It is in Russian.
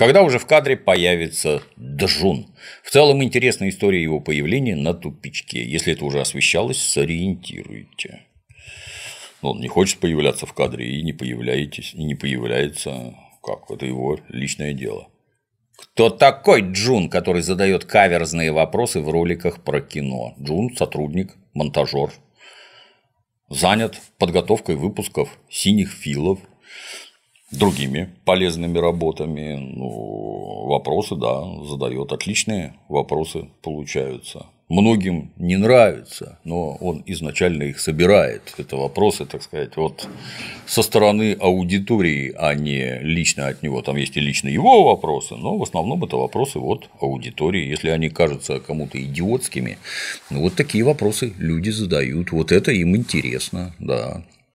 когда уже в кадре появится Джун. В целом интересная история его появления на тупичке. Если это уже освещалось, сориентируйте. Но ну, он не хочет появляться в кадре и не появляетесь, и не появляется. Как это его личное дело. Кто такой Джун, который задает каверзные вопросы в роликах про кино? Джун – сотрудник, монтажер, занят подготовкой выпусков «Синих филов», другими полезными работами. Ну, вопросы, да, задает. Отличные вопросы получаются. Многим не нравится, но он изначально их собирает. Это вопросы, так сказать, вот со стороны аудитории, а не лично от него. Там есть и лично его вопросы, но в основном это вопросы вот аудитории. Если они кажутся кому-то идиотскими, ну, вот такие вопросы люди задают. Вот это им интересно, да.